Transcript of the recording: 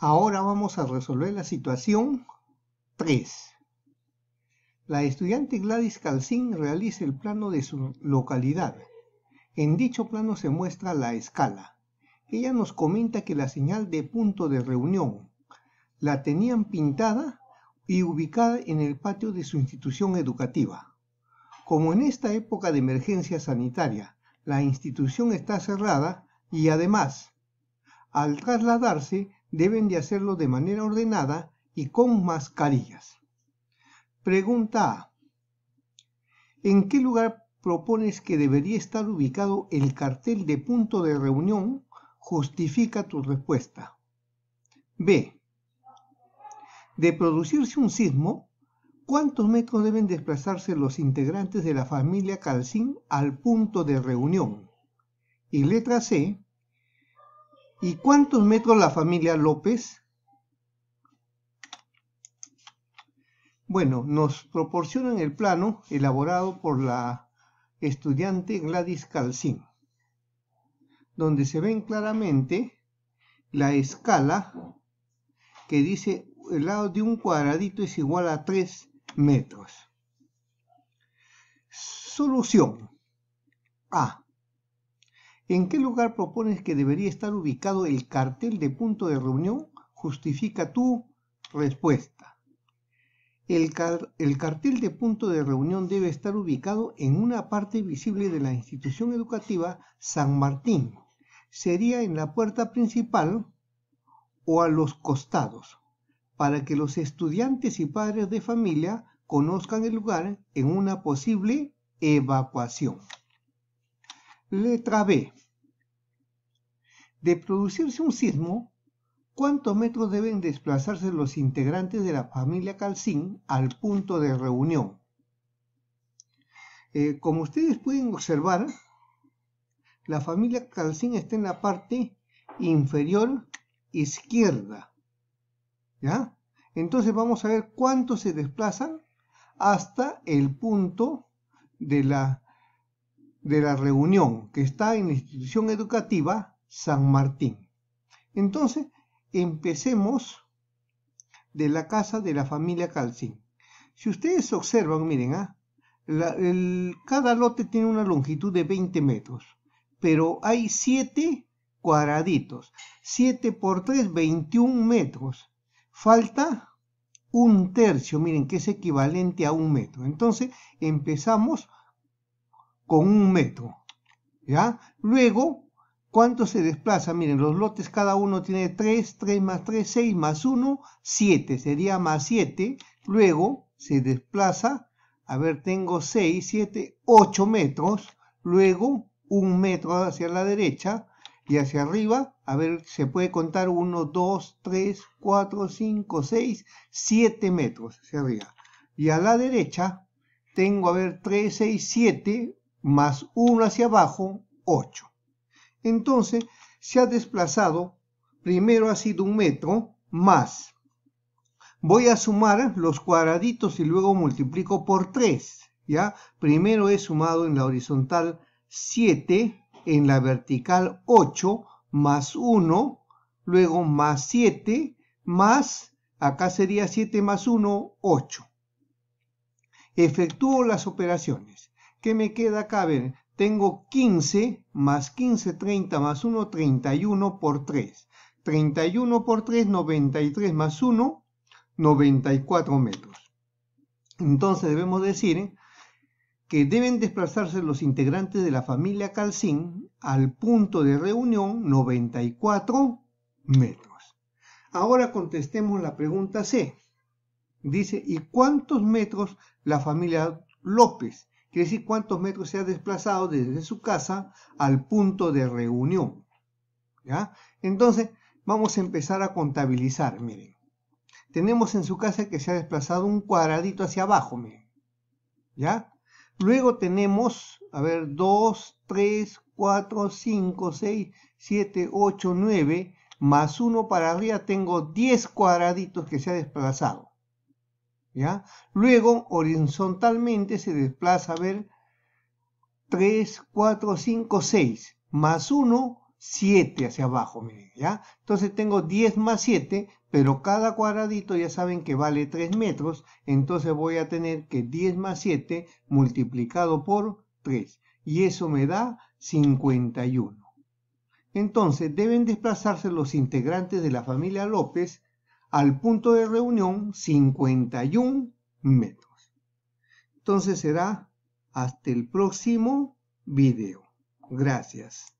Ahora vamos a resolver la situación 3. La estudiante Gladys Calcín realiza el plano de su localidad. En dicho plano se muestra la escala. Ella nos comenta que la señal de punto de reunión la tenían pintada y ubicada en el patio de su institución educativa. Como en esta época de emergencia sanitaria, la institución está cerrada y además, al trasladarse, deben de hacerlo de manera ordenada y con mascarillas. Pregunta A. ¿En qué lugar propones que debería estar ubicado el cartel de punto de reunión? Justifica tu respuesta. B. De producirse un sismo, ¿cuántos metros deben desplazarse los integrantes de la familia Calcín al punto de reunión? Y letra C. ¿Y cuántos metros la familia López? Bueno, nos proporcionan el plano elaborado por la estudiante Gladys Calcín, donde se ven claramente la escala que dice el lado de un cuadradito es igual a 3 metros. Solución. A. ¿En qué lugar propones que debería estar ubicado el cartel de punto de reunión? Justifica tu respuesta. El, cartel de punto de reunión debe estar ubicado en una parte visible de la institución educativa San Martín. Sería en la puerta principal o a los costados, para que los estudiantes y padres de familia conozcan el lugar en una posible evacuación. Letra B. De producirse un sismo, ¿cuántos metros deben desplazarse los integrantes de la familia Calcín al punto de reunión? Eh, como ustedes pueden observar, la familia Calcín está en la parte inferior izquierda. ¿Ya? Entonces vamos a ver cuántos se desplazan hasta el punto de la de la reunión que está en la institución educativa San Martín. Entonces, empecemos de la casa de la familia Calcín. Si ustedes observan, miren, ¿ah? cada lote tiene una longitud de 20 metros, pero hay 7 cuadraditos. 7 por 3, 21 metros. Falta un tercio, miren, que es equivalente a un metro. Entonces empezamos con un metro. ¿Ya? Luego, ¿cuánto se desplaza? Miren, los lotes cada uno tiene 3, 3 más 3, 6 más 1, 7. Sería más 7. Luego se desplaza, a ver, tengo 6, 7, 8 metros. Luego, un metro hacia la derecha y hacia arriba. A ver, se puede contar 1, 2, 3, 4, 5, 6, 7 metros hacia arriba. Y a la derecha tengo, a ver, 3, 6, 7, más 1 hacia abajo, 8. Entonces, se ha desplazado, primero ha sido un metro, más. Voy a sumar los cuadraditos y luego multiplico por 3, ¿ya? Primero he sumado en la horizontal 7, en la vertical 8, más 1, luego más 7, más, acá sería 7 más 1, 8. Efectúo las operaciones. ¿Qué me queda acá? A ver, tengo 15 más 15, 30 más 1, 31 por 3. 31 por 3, 93 más 1, 94 metros. Entonces debemos decir que deben desplazarse los integrantes de la familia Calcín al punto de reunión 94 metros. Ahora contestemos la pregunta C. Dice, ¿y cuántos metros la familia López quiere decir cuántos metros se ha desplazado desde su casa al punto de reunión. ¿ya? Entonces, vamos a empezar a contabilizar, miren. Tenemos en su casa que se ha desplazado un cuadradito hacia abajo, miren. ¿Ya? Luego tenemos, a ver, 2, 3, 4, 5, 6, 7, 8, 9, más 1 para arriba tengo 10 cuadraditos que se ha desplazado. ¿ya? Luego, horizontalmente se desplaza, a ver, 3, 4, 5, 6, más 1, 7 hacia abajo, miren, ¿ya? Entonces tengo 10 más 7, pero cada cuadradito ya saben que vale 3 metros, entonces voy a tener que 10 más 7 multiplicado por 3, y eso me da 51. Entonces deben desplazarse los integrantes de la familia López al punto de reunión 51 metros. Entonces será hasta el próximo video. Gracias.